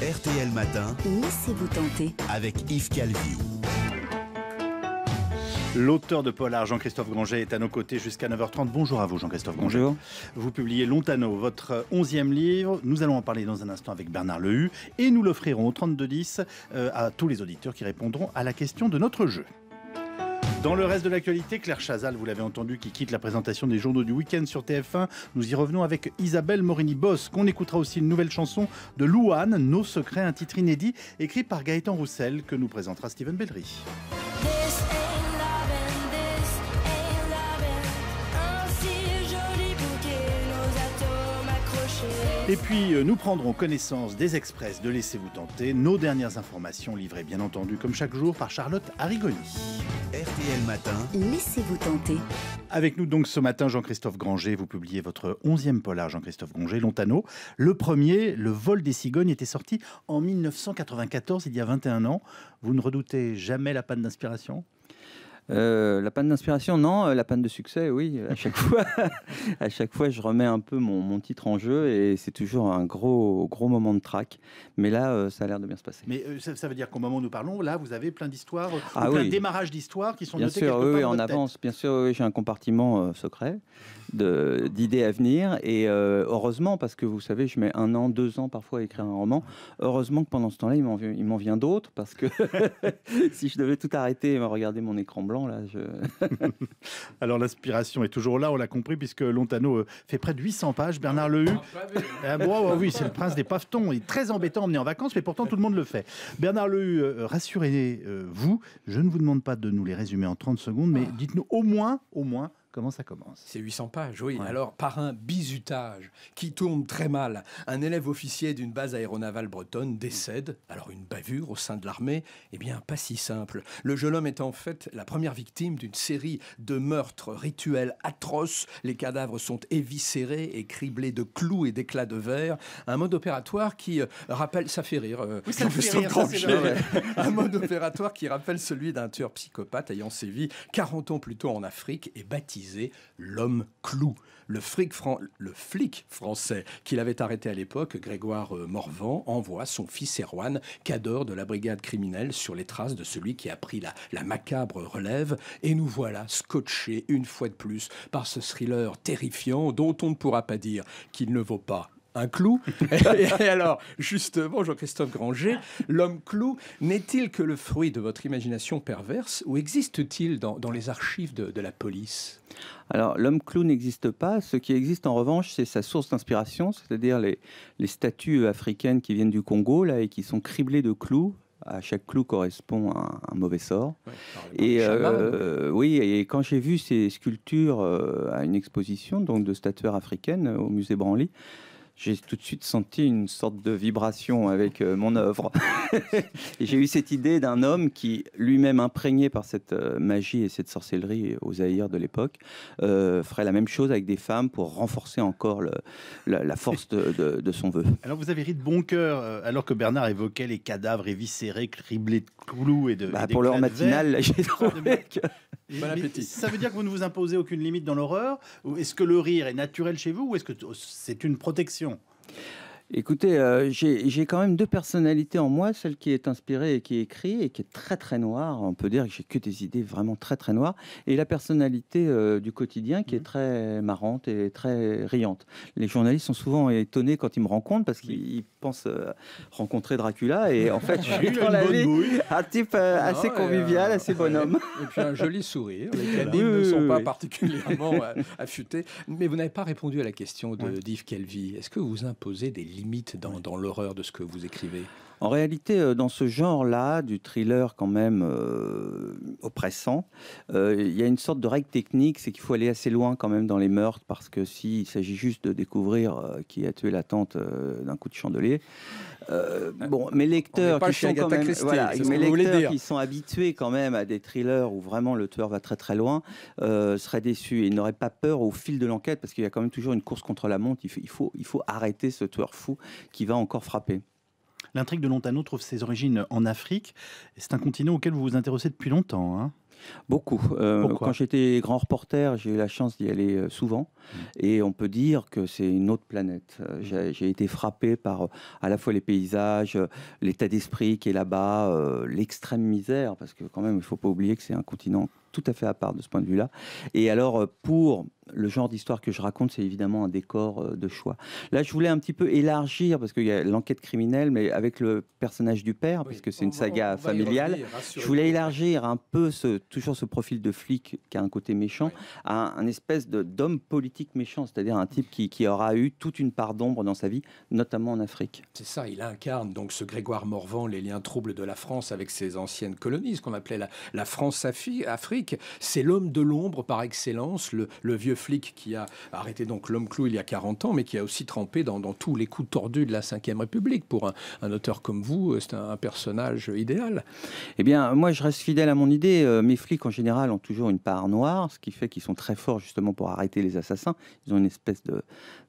RTL Matin. Laissez-vous tenter. Avec Yves Calvi. L'auteur de Polar, Jean-Christophe Granger, est à nos côtés jusqu'à 9h30. Bonjour à vous, Jean-Christophe Granger. Bonjour. Vous publiez Lontano, votre onzième livre. Nous allons en parler dans un instant avec Bernard Lehu et nous l'offrirons au 3210 euh, à tous les auditeurs qui répondront à la question de notre jeu. Dans le reste de l'actualité, Claire Chazal, vous l'avez entendu, qui quitte la présentation des journaux du week-end sur TF1. Nous y revenons avec Isabelle morini Boss, qu'on écoutera aussi une nouvelle chanson de Louane, Nos secrets, un titre inédit, écrit par Gaëtan Roussel, que nous présentera Steven Bellery. Et puis, euh, nous prendrons connaissance des express de Laissez-vous tenter, nos dernières informations livrées, bien entendu, comme chaque jour, par Charlotte Arrigoni. RTL Matin. Laissez-vous tenter. Avec nous donc ce matin, Jean-Christophe Granger, vous publiez votre onzième polar, Jean-Christophe Granger, Lontano. Le premier, Le vol des cigognes, était sorti en 1994, il y a 21 ans. Vous ne redoutez jamais la panne d'inspiration euh, la panne d'inspiration, non. Euh, la panne de succès, oui. À chaque fois, à chaque fois, je remets un peu mon, titre en jeu et c'est toujours un gros, gros moment de trac. Mais là, euh, ça a l'air de bien se passer. Mais ça, veut dire qu'au moment où nous parlons, là, vous avez plein d'histoires, ah plein de démarrages d'histoires qui sont bien notés sûr, quelque oui, oui, en avance. Bien sûr, oui, j'ai un compartiment secret d'idées à venir et heureusement parce que vous savez, je mets un an, deux ans parfois à écrire un roman. Heureusement que pendant ce temps-là, il m'en vient, d'autres parce que si je devais tout arrêter et regarder mon écran blanc Alors l'inspiration est toujours là, on l'a compris, puisque Lontano euh, fait près de 800 pages. Bernard Lehu, ah, ah, bon, oh, oui, c'est le prince des pavetons. Il est très embêtant emmené en vacances, mais pourtant tout le monde le fait. Bernard Lehu, euh, euh, rassurez-vous, je ne vous demande pas de nous les résumer en 30 secondes, mais ah. dites-nous au moins, au moins comment ça commence. C'est 800 pages, oui. Alors, par un bizutage qui tourne très mal, un élève officier d'une base aéronavale bretonne décède. Alors, une bavure au sein de l'armée, eh bien, pas si simple. Le jeune homme est en fait la première victime d'une série de meurtres rituels atroces. Les cadavres sont éviscérés et criblés de clous et d'éclats de verre. Un mode opératoire qui euh, rappelle, ça fait rire, euh, oui, ça fait rire un mode opératoire qui rappelle celui d'un tueur psychopathe ayant sévi 40 ans plus tôt en Afrique et bâti l'homme clou. Le flic, le flic français qu'il avait arrêté à l'époque, Grégoire euh, Morvan, envoie son fils Erwan, cadre de la brigade criminelle, sur les traces de celui qui a pris la macabre relève. Et nous voilà scotchés une fois de plus par ce thriller terrifiant dont on ne pourra pas dire qu'il ne vaut pas un clou. et alors, justement, Jean-Christophe Granger, l'homme clou, n'est-il que le fruit de votre imagination perverse ou existe-t-il dans, les archives de, la police Alors, l'homme clou n'existe pas. Ce qui existe, en revanche, c'est sa source d'inspiration, c'est-à-dire les, statues africaines qui viennent du Congo là, et qui sont criblées de clous à chaque clou correspond un, mauvais sort. et euh, oui, et quand j'ai vu ces sculptures euh, à une exposition donc de statuaires africaines euh, au musée Branly, j'ai tout de suite senti une sorte de vibration avec euh, mon œuvre. j'ai eu cette idée d'un homme qui, lui-même imprégné par cette euh, magie et cette sorcellerie aux aïrs de l'époque, euh, ferait la même chose avec des femmes pour renforcer encore la, force de, son vœu. Alors vous avez ri de bon cœur, alors que Bernard évoquait les cadavres éviscérés, criblés de clous et de... Bah, pour l'heure matinale, j'ai trouvé... Que... Ça veut dire que vous ne vous imposez aucune limite dans l'horreur Est-ce que le rire est naturel chez vous ou est-ce que c'est une protection Écoutez, euh, j'ai quand même deux personnalités en moi, celle qui est inspirée et qui écrit et qui est très très noire. On peut dire que j'ai que des idées vraiment très très noires. Et la personnalité euh, du quotidien qui est mmh. très marrante et très riante. Les journalistes sont souvent étonnés quand ils me rencontrent parce qu'ils pensent euh, rencontrer Dracula et en fait, je suis dans la vie un type ah, assez convivial, assez bonhomme. Et puis un joli sourire. Les canines ne sont pas particulièrement affûtés. Mais vous n'avez pas répondu à la question de ouais. d'Yves Kelvy. Est-ce que vous imposez des dans l'horreur de ce que vous écrivez en réalité, euh, dans ce genre-là, du thriller quand même euh, oppressant, euh, il y a une sorte de règle technique, c'est qu'il faut aller assez loin quand même dans les meurtres, parce que s'il s'agit juste de découvrir qui a tué la tante d'un coup de chandelier, bon, mes lecteurs, qui sont, qui sont habitués quand même à des thrillers où vraiment le tueur va très très loin, seraient déçus et n'auraient pas peur au fil de l'enquête, parce qu'il y a quand même toujours une course contre la montre, il faut, il faut arrêter ce tueur fou qui va encore frapper. L'intrigue de Lontano trouve ses origines en Afrique. C'est un continent auquel vous vous intéressez depuis longtemps. Hein. Beaucoup. Euh, quand j'étais grand reporter, j'ai eu la chance d'y aller euh, souvent. Mmh. Et on peut dire que c'est une autre planète. Euh, mmh. J'ai été frappé par à la fois les paysages, l'état d'esprit qui est là-bas, l'extrême misère, parce que quand même, il ne faut pas oublier que c'est un continent tout à fait à part de ce point de vue-là. Et alors, pour le genre d'histoire que je raconte, c'est évidemment un décor de choix. Là, je voulais un petit peu élargir, parce qu'il y a l'enquête criminelle, mais avec le personnage du père, puisque c'est une saga familiale, je voulais élargir un peu ce toujours ce profil de flic qui a un côté méchant, à un, espèce espèce d'homme politique méchant, c'est-à-dire un type qui, qui, aura eu toute une part d'ombre dans sa vie, notamment en Afrique. C'est ça, il incarne donc ce Grégoire Morvan, les liens troubles de la France avec ses anciennes colonies, ce qu'on appelait la, la France-Afrique. C'est l'homme de l'ombre par excellence, le, vieux flic qui a arrêté donc l'homme clou il y a 40 ans, mais qui a aussi trempé dans, dans tous les coups tordus de la Ve République. Pour un, auteur comme vous, c'est un, personnage idéal. Eh bien, moi, je reste fidèle à mon idée, euh, mais flics, en général, ont toujours une part noire, ce qui fait qu'ils sont très forts justement pour arrêter les assassins. Ils ont une espèce de,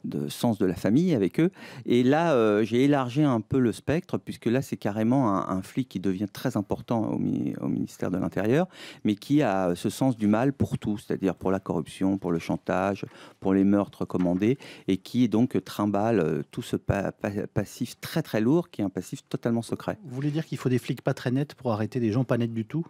de sens de la famille avec eux. Et là, euh, j'ai élargi un peu le spectre, puisque là, c'est carrément un, flic qui devient très important au, ministère de l'Intérieur, mais qui a ce sens du mal pour tout, c'est-à-dire pour la corruption, pour le chantage, pour les meurtres commandés, et qui donc trimballe euh, tout ce passif très très lourd, qui est un passif totalement secret. Vous voulez dire qu'il faut des flics pas très nets pour arrêter des gens pas nets du tout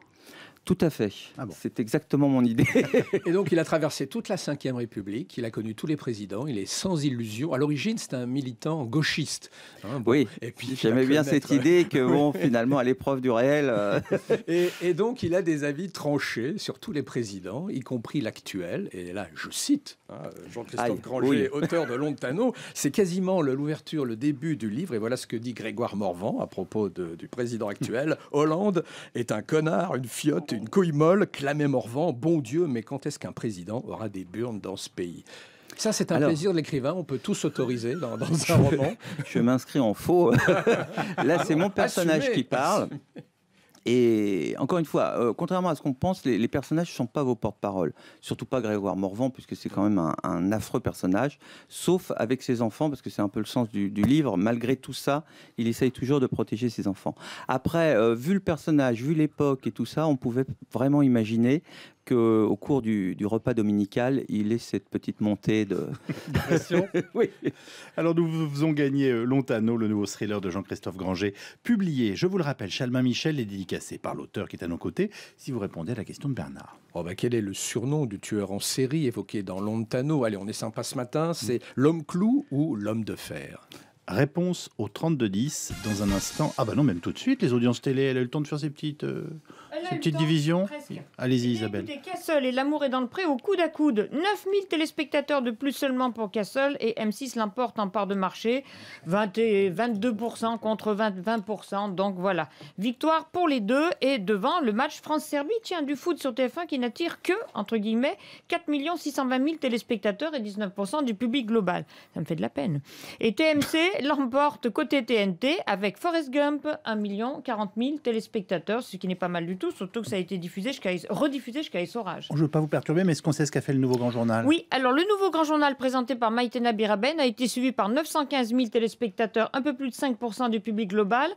tout à fait. Ah c'est exactement mon idée. et donc, il a traversé toute la Ve République, il a connu tous les présidents, il est sans illusion. À l'origine, c'était un militant gauchiste. Hein, oui, et puis j'aimais bien cette idée que, bon, finalement, à l'épreuve du réel. Euh, et, donc, il a des avis tranchés sur tous les présidents, y compris l'actuel. Et là, je cite hein, Jean-Christophe Granger, auteur de Lontano. C'est quasiment l'ouverture, le début du livre. Et voilà ce que dit Grégoire Morvan à propos du président actuel. Hollande est un connard, une fiotte, une couille molle, clamait Morvan. Bon Dieu, mais quand est-ce qu'un président aura des burnes dans ce pays ça, c'est un plaisir de l'écrivain. On peut tout s'autoriser dans, un roman. Je m'inscris en faux. Là, c'est mon personnage qui parle. Et encore une fois, euh, contrairement à ce qu'on pense, les, personnages ne sont pas vos porte-parole. Surtout pas Grégoire Morvan, puisque c'est quand même un, affreux personnage. Sauf avec ses enfants, parce que c'est un peu le sens du, livre. Malgré tout ça, il essaye toujours de protéger ses enfants. Après, euh, vu le personnage, vu l'époque et tout ça, on pouvait vraiment imaginer qu'au cours du, repas dominical, il ait cette petite montée de pression. oui. Alors nous vous faisons gagner euh, Lontano, le nouveau thriller de Jean-Christophe Granger, publié, je vous le rappelle, Chalmin Michel est dédicacé par l'auteur qui est à nos côtés, si vous répondez à la question de Bernard. Oh bah, quel est le surnom du tueur en série évoqué dans Lontano Allez, on est sympa ce matin, c'est hmm. l'homme clou ou l'homme de fer Réponse au 32 10. dans un instant. Ah bah non, même tout de suite, les audiences télé, elle a eu le temps de faire ses petites, euh, petites divisions. Allez-y eh Isabelle. Castle et L'amour est dans le pré au coude à coude. 9000 téléspectateurs de plus seulement pour Cassol et M6 l'importe en part de marché. 20 et 22% contre 20, 20%. Donc voilà. Victoire pour les deux et devant le match France-Serbie, tiens, du foot sur TF1 qui n'attire que, entre guillemets, 4 620 000 téléspectateurs et 19% du public global. Ça me fait de la peine. Et TMC l'emporte côté TNT avec Forrest Gump, 1 million 40 000 téléspectateurs, ce qui n'est pas mal du tout, surtout que ça a été diffusé rediffusé jusqu'à Essorage. Je ne veux pas vous perturber, mais est-ce qu'on sait ce qu'a fait le nouveau Grand Journal Oui, alors le nouveau Grand Journal présenté par Maïtena Biraben a été suivi par 915 000 téléspectateurs, un peu plus de 5% du public global.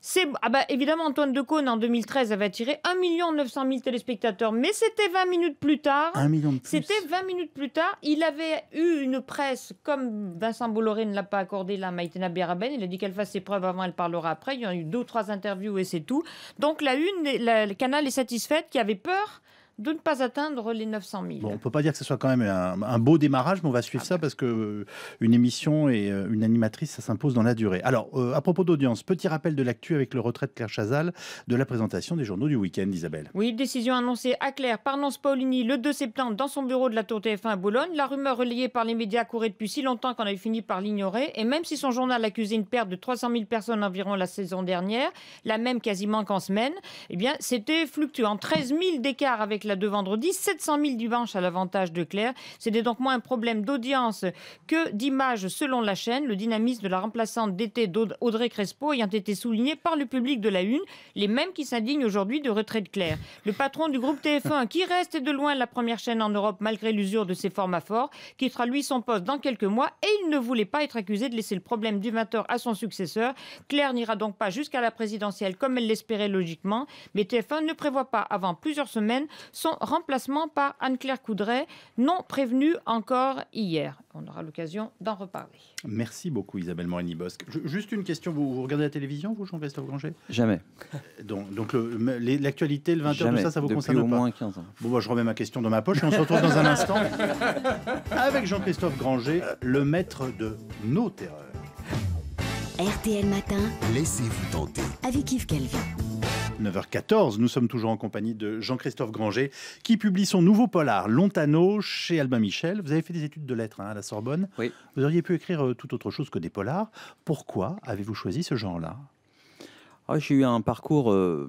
C'est ah bah, évidemment Antoine Decaune en 2013 avait attiré 1 900 000 téléspectateurs, mais c'était 20 minutes plus tard. million C'était 20 minutes plus tard. Il avait eu une presse comme Vincent Bolloré ne l'a pas accordé là, Maïtena Biraben, Il a dit qu'elle fasse ses preuves avant, elle parlera après. Il y a eu deux 3 trois interviews et c'est tout. Donc la une, le canal est satisfaite, qui avait peur de ne pas atteindre les 900 000. on ne peut pas dire que ce soit quand même un, beau démarrage, mais on va suivre ah ça ben. parce qu'une euh, émission et euh, une animatrice, ça s'impose dans la durée. Alors, euh, à propos d'audience, petit rappel de l'actu avec le retrait de Claire Chazal de la présentation des journaux du week-end, Isabelle. Oui, décision annoncée à Claire par Nance Paulini le 2 septembre dans son bureau de la Tour TF1 à Boulogne. La rumeur relayée par les médias courait depuis si longtemps qu'on avait fini par l'ignorer. Et même si son journal accusait une perte de 300 000 personnes environ la saison dernière, la même quasiment qu'en semaine, eh bien, c'était fluctuant. 13 000 d'écart avec la de vendredi, 700 000 dimanches à l'avantage de Claire. C'était donc moins un problème d'audience que d'image selon la chaîne. Le dynamisme de la remplaçante d'été d'Audrey Crespo ayant été souligné par le public de la Une, les mêmes qui s'indignent aujourd'hui de retrait de Claire. Le patron du groupe TF1, qui reste de loin la première chaîne en Europe malgré l'usure de ses formats forts, quittera lui son poste dans quelques mois et il ne voulait pas être accusé de laisser le problème du 20h à son successeur. Claire n'ira donc pas jusqu'à la présidentielle comme elle l'espérait logiquement, mais TF1 ne prévoit pas avant plusieurs semaines son remplacement par Anne-Claire Coudray, non prévenue encore hier. On aura l'occasion d'en reparler. Merci beaucoup Isabelle Morini-Bosque. Juste une question, vous, regardez la télévision, vous, Jean-Christophe Granger Jamais. Euh, donc, l'actualité, le, 20h, ça, ça vous Depuis concerne au moins 15 ans. Bon, bah, je remets ma question dans ma poche et on se retrouve dans un instant avec Jean-Christophe Granger, le maître de nos terreurs. RTL Matin, laissez-vous tenter. Avec Yves Calvi. 9h14, nous sommes toujours en compagnie de Jean-Christophe Granger qui publie son nouveau polar Lontano chez Albin Michel. Vous avez fait des études de lettres hein, à la Sorbonne. Vous auriez pu écrire euh, tout autre chose que des polars. Pourquoi avez-vous choisi ce genre-là ah, j'ai eu un parcours euh,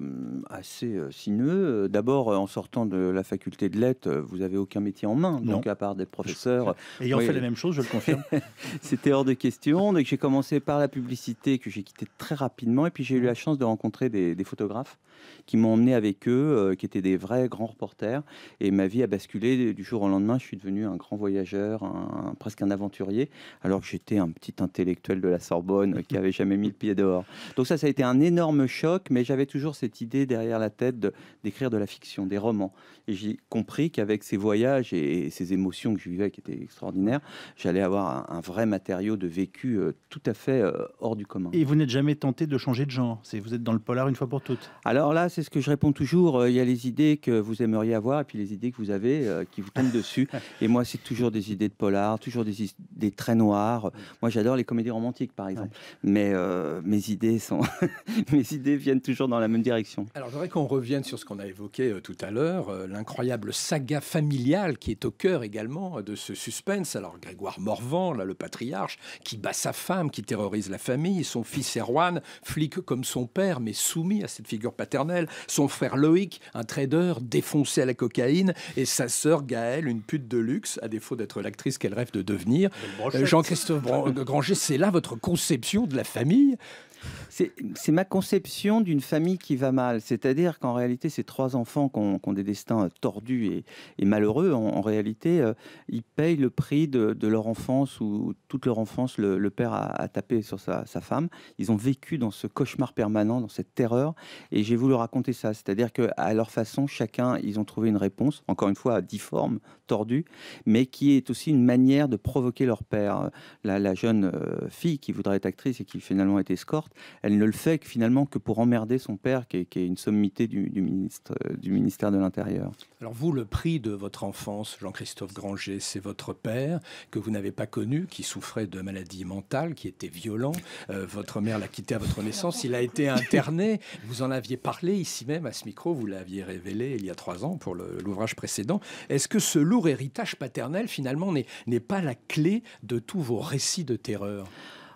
assez euh, sinueux. Euh, d'abord, en sortant de la faculté de lettres, vous n'avez aucun métier en main, donc à part d'être professeur. Ayant fait la même chose, je le confirme. C'était hors de question. Donc j'ai commencé par la publicité que j'ai quittée très rapidement. Et puis j'ai eu la chance de rencontrer des, photographes qui m'ont emmené avec eux, qui étaient des vrais grands reporters. Et ma vie a basculé du jour au lendemain. Je suis devenu un grand voyageur, presque un aventurier, alors que j'étais un petit intellectuel de la Sorbonne qui n'avait jamais mis le pied dehors. Donc ça, ça a été un énorme me choque, mais j'avais toujours cette idée derrière la tête d'écrire de, la fiction, des romans. Et j'ai compris qu'avec ces voyages et, ces émotions que je vivais, qui étaient extraordinaires, j'allais avoir un, vrai matériau de vécu euh, tout à fait euh, hors du commun. Et vous n'êtes jamais tenté de changer de genre Vous êtes dans le polar une fois pour toutes Alors là, c'est ce que je réponds toujours. Euh, il y a les idées que vous aimeriez avoir et puis les idées que vous avez qui vous tombent dessus. Et moi, c'est toujours des idées de polar, toujours des, des traits noirs. Moi, j'adore les comédies romantiques, par exemple. Mais mes idées sont... mes idées viennent toujours dans la même direction. Alors, j'aimerais qu'on revienne sur ce qu'on a évoqué euh, tout à l'heure, euh, l'incroyable saga familiale qui est au cœur également euh, de ce suspense. Alors, Grégoire Morvan, là, le patriarche, qui bat sa femme, qui terrorise la famille, son fils Erwan, flic comme son père, mais soumis à cette figure paternelle, son frère Loïc, un trader défoncé à la cocaïne, et sa sœur Gaëlle, une pute de luxe, à défaut d'être l'actrice qu'elle rêve de devenir. Jean-Christophe Granger, c'est là votre conception de la famille c'est ma conception d'une famille qui va mal. C'est-à-dire qu'en réalité, ces trois enfants qui ont, des destins euh, tordus et, malheureux, en, réalité, euh, ils payent le prix de, leur enfance où toute leur enfance, le, père a, tapé sur sa, femme. Ils ont vécu dans ce cauchemar permanent, dans cette terreur. Et j'ai voulu raconter ça. C'est-à-dire qu'à leur façon, chacun, ils ont trouvé une réponse, encore une fois, difforme, tordue, mais qui est aussi une manière de provoquer leur père. La, la jeune euh, fille qui voudrait être actrice et qui finalement est escorte, elle ne le fait que finalement que pour emmerder son père, qui est, une sommité du, euh, du ministère de l'Intérieur. Alors vous, le prix de votre enfance, Jean-Christophe Granger, c'est votre père que vous n'avez pas connu, qui souffrait de maladies mentales, qui était violent. Euh, votre mère l'a quitté à votre naissance. Il a été interné. Vous en aviez parlé ici même à ce micro. Vous l'aviez révélé il y a trois ans pour l'ouvrage précédent. Est-ce que ce lourd héritage paternel, finalement, n'est pas la clé de tous vos récits de terreur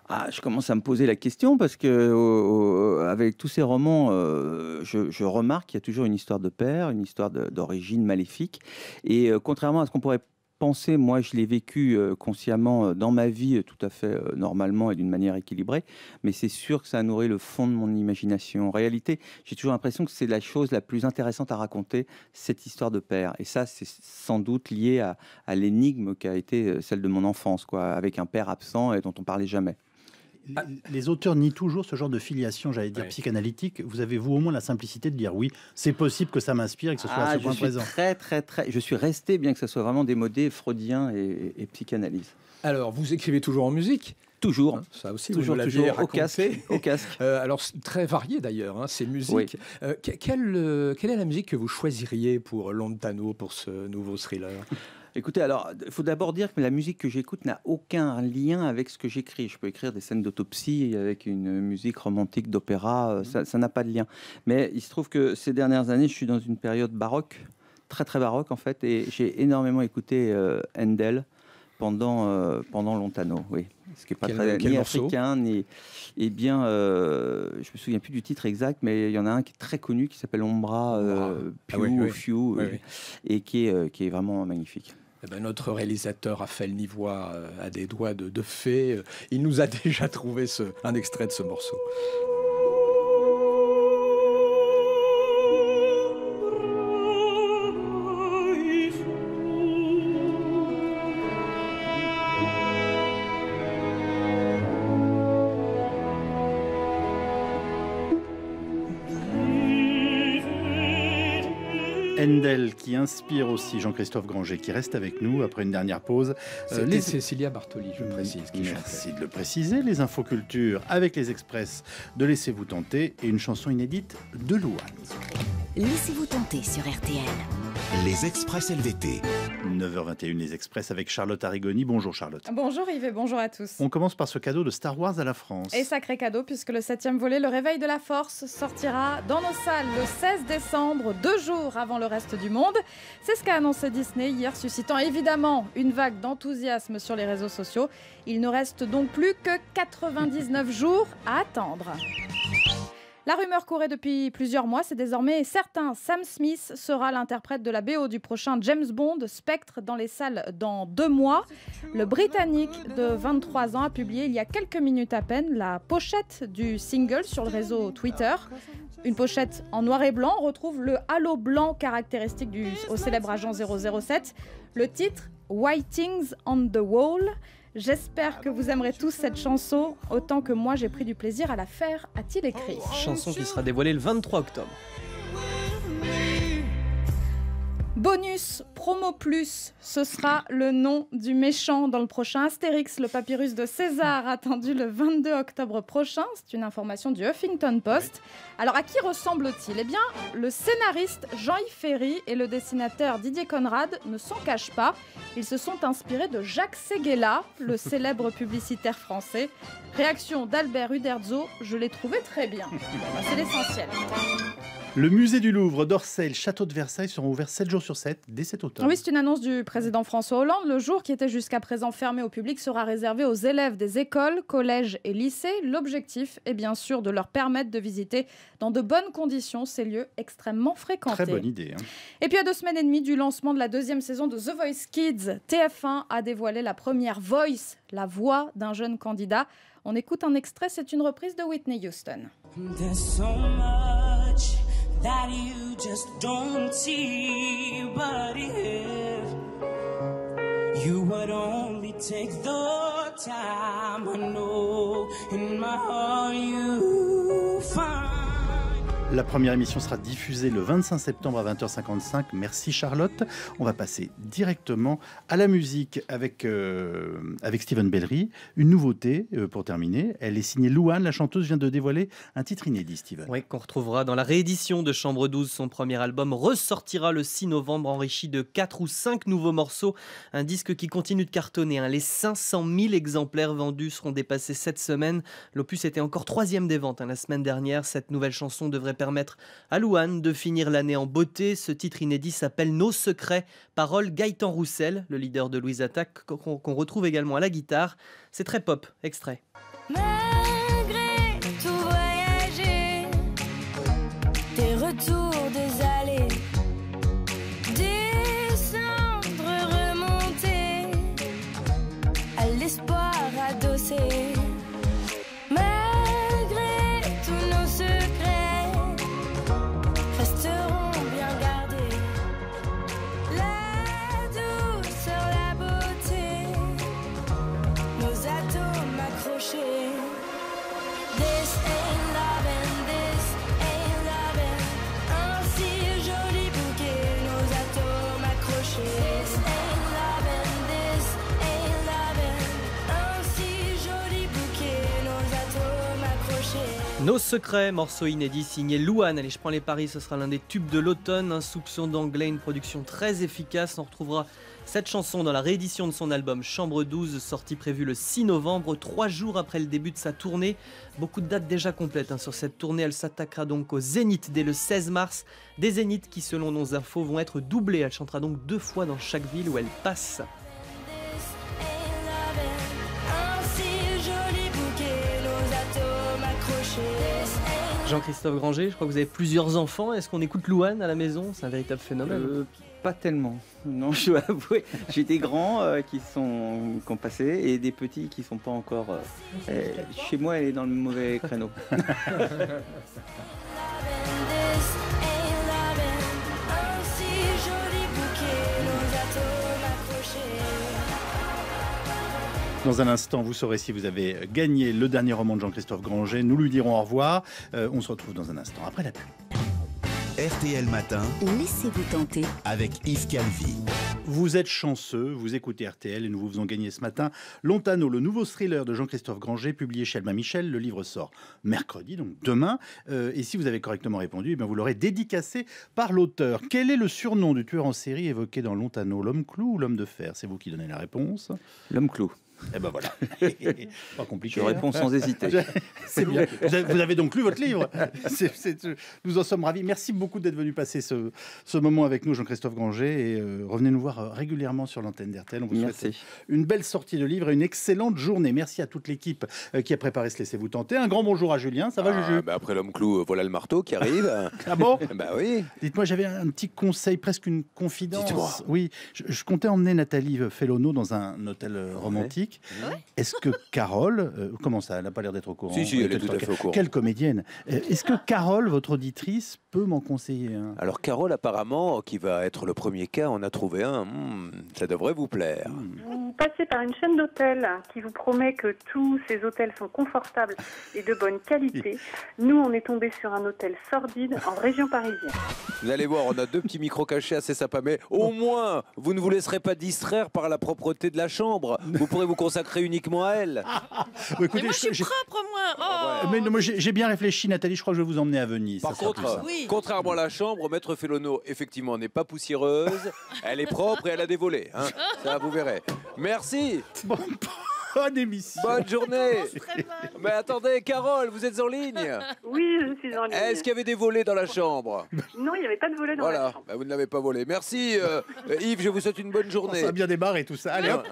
ah, je commence à me poser la question parce que avec tous ces romans, euh, je, remarque qu'il y a toujours une histoire de père, une histoire d'origine maléfique. Et euh, contrairement à ce qu'on pourrait penser, moi je l'ai vécu euh, consciemment dans ma vie tout à fait normalement et d'une manière équilibrée, mais c'est sûr que ça a nourri le fond de mon imagination. En réalité, j'ai toujours l'impression que c'est la chose la plus intéressante à raconter, cette histoire de père. Et ça, c'est sans doute lié à, à l'énigme qui a été celle de mon enfance, quoi, avec un père absent et dont on parlait jamais. Ah. les auteurs nient toujours ce genre de filiation, j'allais dire, psychanalytique. Vous avez, vous, au moins, la simplicité de dire oui, c'est possible que ça m'inspire et que ce soit à ah, ce point présent. Très, très, très. Je suis resté, bien que ce soit vraiment démodé, freudien et, et, psychanalyse. Alors, vous écrivez toujours en musique Toujours. Hein, ça aussi, toujours, vous toujours au casque. Au casque. Euh, alors, très varié d'ailleurs, hein, ces musiques. Euh, quelle, euh, quelle est la musique que vous choisiriez pour Lontano, pour ce nouveau thriller Écoutez, alors, il faut d'abord dire que la musique que j'écoute n'a aucun lien avec ce que j'écris. Je peux écrire des scènes d'autopsie avec une musique romantique d'opéra, euh, mmh. ça n'a pas de lien. Mais il se trouve que ces dernières années, je suis dans une période baroque, très très baroque en fait, et j'ai énormément écouté euh, Handel pendant, euh, pendant Lontano, oui. Ce qui n'est pas très, ni africain, ni. Eh bien, je je me souviens plus du titre exact, mais il y en a un qui est très connu qui s'appelle Ombra, et qui est, qui est vraiment magnifique. Eh ben, notre réalisateur Raphaël Nivois euh, a des doigts de, fée. Il nous a déjà trouvé un extrait de ce morceau. qui inspire aussi Jean-Christophe Granger, qui reste avec nous après une dernière pause. Euh, Cécilia Bartoli, je précise. Merci de le préciser. Les infocultures avec les express de Laissez-vous tenter et une chanson inédite de Louane. Laissez-vous tenter sur RTL. Les Express LVT. 9h21, les Express avec Charlotte Arigoni. Bonjour Charlotte. Bonjour Yves bonjour à tous. On commence par ce cadeau de Star Wars à la France. Et sacré cadeau puisque le septième volet, Le Réveil de la Force, sortira dans nos salles le 16 décembre, deux jours avant le reste du monde. C'est ce qu'a annoncé Disney hier, suscitant évidemment une vague d'enthousiasme sur les réseaux sociaux. Il ne reste donc plus que 99 jours à attendre. La rumeur courait depuis plusieurs mois, c'est désormais certain. Sam Smith sera l'interprète de la BO du prochain James Bond Spectre dans les salles dans deux mois. Le Britannique de 23 ans a publié il y a quelques minutes à peine la pochette du single sur le réseau Twitter. Une pochette en noir et blanc, retrouve le halo blanc caractéristique du, au célèbre agent 007. Le titre things on the Wall. J'espère que vous aimerez tous cette chanson autant que moi j'ai pris du plaisir à la faire, a-t-il écrit. Chanson qui sera dévoilée le 23 octobre. Bonus, promo plus, ce sera le nom du méchant dans le prochain Astérix, le papyrus de César, attendu le 22 octobre prochain. C'est une information du Huffington Post. Alors, à qui ressemble-t-il Eh bien, le scénariste Jean-Yves Ferry et le dessinateur Didier Conrad ne s'en cachent pas. Ils se sont inspirés de Jacques Séguéla, le célèbre publicitaire français. Réaction d'Albert Uderzo, je l'ai trouvé très bien. Bah, c'est l'essentiel. Le musée du Louvre, d'Orsay, le château de Versailles seront ouverts 7 jours sur 7 dès cet automne. Oui, c'est une annonce du président François Hollande. Le jour qui était jusqu'à présent fermé au public sera réservé aux élèves des écoles, collèges et lycées. L'objectif est bien sûr de leur permettre de visiter dans de bonnes conditions ces lieux extrêmement fréquentés. Très bonne idée. Hein. Et puis à deux semaines et demie du lancement de la deuxième saison de The Voice Kids, TF1 a dévoilé la première Voice, la voix d'un jeune candidat. On écoute un extrait, c'est une reprise de Whitney Houston. that you just don't see. But if you would only take the time, I know in my heart you find. La première émission sera diffusée le 25 septembre à 20h55. Merci Charlotte. On va passer directement à la musique avec, euh, avec Steven Bellery. Une nouveauté euh, pour terminer. Elle est signée Louane. La chanteuse vient de dévoiler un titre inédit, Steven. Oui, qu'on retrouvera dans la réédition de Chambre 12. Son premier album ressortira le 6 novembre, enrichi de 4 ou 5 nouveaux morceaux. Un disque qui continue de cartonner. Hein. Les 500 000 exemplaires vendus seront dépassés cette semaine. L'opus était encore troisième des ventes hein, la semaine dernière. Cette nouvelle chanson devrait permettre à Louane de finir l'année en beauté. Ce titre inédit s'appelle Nos secrets, parole Gaëtan Roussel, le leader de Louise Attaque, qu'on retrouve également à la guitare. C'est très pop, extrait. Au secret, morceau inédit signé Louane. Allez, je prends les paris, ce sera l'un des tubes de l'automne. Un soupçon d'anglais, une production très efficace. On retrouvera cette chanson dans la réédition de son album Chambre 12, sortie prévue le 6 novembre, trois jours après le début de sa tournée. Beaucoup de dates déjà complètes hein, sur cette tournée. Elle s'attaquera donc au Zénith dès le 16 mars. Des Zéniths qui, selon nos infos, vont être doublés. Elle chantera donc deux fois dans chaque ville où elle passe. Jean-Christophe Granger, je crois que vous avez plusieurs enfants. Est-ce qu'on écoute Louane à la maison C'est un véritable phénomène. Euh, pas tellement. Non, je dois avouer. J'ai des grands euh, qui sont qui ont passé et des petits qui sont pas encore. Euh, chez moi, elle est dans le mauvais créneau. Dans un instant, vous saurez si vous avez gagné le dernier roman de Jean-Christophe Granger. Nous lui dirons au revoir. Euh, on se retrouve dans un instant après la pluie. RTL Matin. Laissez-vous tenter. Avec Yves Calvi. Vous êtes chanceux, vous écoutez RTL et nous vous faisons gagner ce matin Lontano, le nouveau thriller de Jean-Christophe Granger, publié chez Albin Michel. Le livre sort mercredi, donc demain. Euh, et si vous avez correctement répondu, eh vous l'aurez dédicacé par l'auteur. Quel est le surnom du tueur en série évoqué dans Lontano L'homme clou ou l'homme de fer C'est vous qui donnez la réponse. L'homme clou. Eh ben voilà. pas compliqué. Je réponds hein. sans hésiter. vous avez donc lu votre livre. nous en sommes ravis. Merci beaucoup d'être venu passer ce, ce, moment avec nous, Jean-Christophe Granger. Et euh, revenez nous voir euh, régulièrement sur l'antenne d'RTL. On vous souhaite une belle sortie de livre et une excellente journée. Merci à toute l'équipe euh, qui a préparé ce Laissez-vous tenter. Un grand bonjour à Julien. Ça va, ah, Julien bah, Après l'homme clou, voilà le marteau qui arrive. ah bon Bah oui. Dites-moi, j'avais un petit conseil, presque une confidence. Oui, je, comptais emmener Nathalie Felono dans un hôtel romantique. Ah est-ce que Carole, euh, comment ça, elle n'a pas l'air d'être au courant Quelle comédienne euh, Est-ce que Carole, votre auditrice, peut m'en conseiller Alors Carole, apparemment, qui va être le premier cas, on a trouvé un. Hmm, ça devrait vous plaire. Hmm. Vous passez par une chaîne d'hôtels qui vous promet que tous ces hôtels sont confortables et de bonne qualité. Nous, on est tombé sur un hôtel sordide en région parisienne. Vous allez voir, on a deux petits micros cachés assez sympas, mais au moins, vous ne vous laisserez pas distraire par la propreté de la chambre. Vous pourrez vous consacré uniquement à elle. Mais moi, je, suis propre, moi. Oh. Mais, j'ai bien réfléchi, Nathalie. Je crois que je vais vous emmener à Venise. Par contre, contrairement à la chambre, Maître Félono, effectivement, n'est pas poussiéreuse. elle est propre et elle a des volets. Hein. Ça, vous verrez. Merci. bonne émission. Bonne journée. Mais attendez, Carole, vous êtes en ligne Oui, je suis en ligne. Est-ce qu'il y avait des volets dans la chambre Non, il n'y avait pas de volets dans voilà. la chambre. Voilà, bah, vous ne l'avez pas volé. Merci euh, euh, Yves, je vous souhaite une bonne journée. Ça a bien démarré tout ça. Allez hein